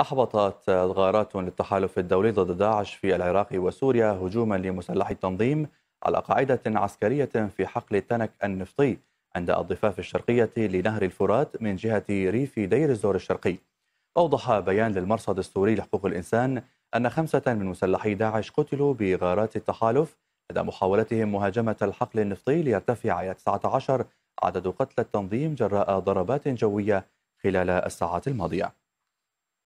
أحبطت غارات للتحالف الدولي ضد داعش في العراق وسوريا هجوما لمسلح التنظيم على قاعدة عسكرية في حقل تنك النفطي عند الضفاف الشرقية لنهر الفرات من جهة ريف دير الزور الشرقي أوضح بيان للمرصد السوري لحقوق الإنسان أن خمسة من مسلحي داعش قتلوا بغارات التحالف لدى محاولتهم مهاجمة الحقل النفطي ليرتفع إلى 19 عدد قتلى التنظيم جراء ضربات جوية خلال الساعات الماضية